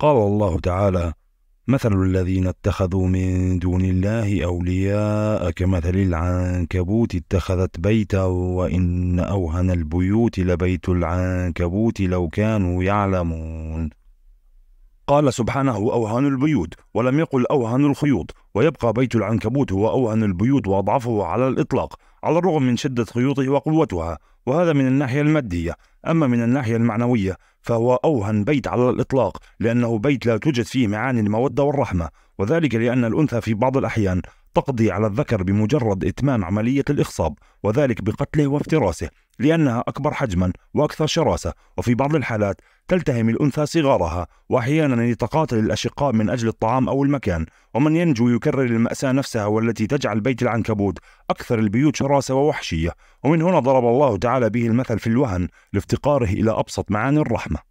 قال الله تعالى مثل الذين اتخذوا من دون الله أولياء كمثل العنكبوت اتخذت بيتا وإن أوهن البيوت لبيت العنكبوت لو كانوا يعلمون قال سبحانه أوهن البيوت ولم يقل أوهن الخيوط ويبقى بيت العنكبوت هو أوهن البيوت وأضعفه على الإطلاق على الرغم من شدة خيوطه وقوتها وهذا من الناحية المادية أما من الناحية المعنوية فهو أوهن بيت على الإطلاق لأنه بيت لا توجد فيه معاني المودة والرحمة وذلك لأن الأنثى في بعض الأحيان تقضي على الذكر بمجرد إتمام عملية الإخصاب وذلك بقتله وافتراسه لأنها أكبر حجما وأكثر شراسة وفي بعض الحالات تلتهم الأنثى صغارها وأحيانا يتقاتل الأشقاء من أجل الطعام أو المكان ومن ينجو يكرر المأساة نفسها والتي تجعل بيت العنكبوت أكثر البيوت شراسة ووحشية ومن هنا ضرب الله تعالى به المثل في الوهن لافتقاره إلى أبسط معاني الرحمة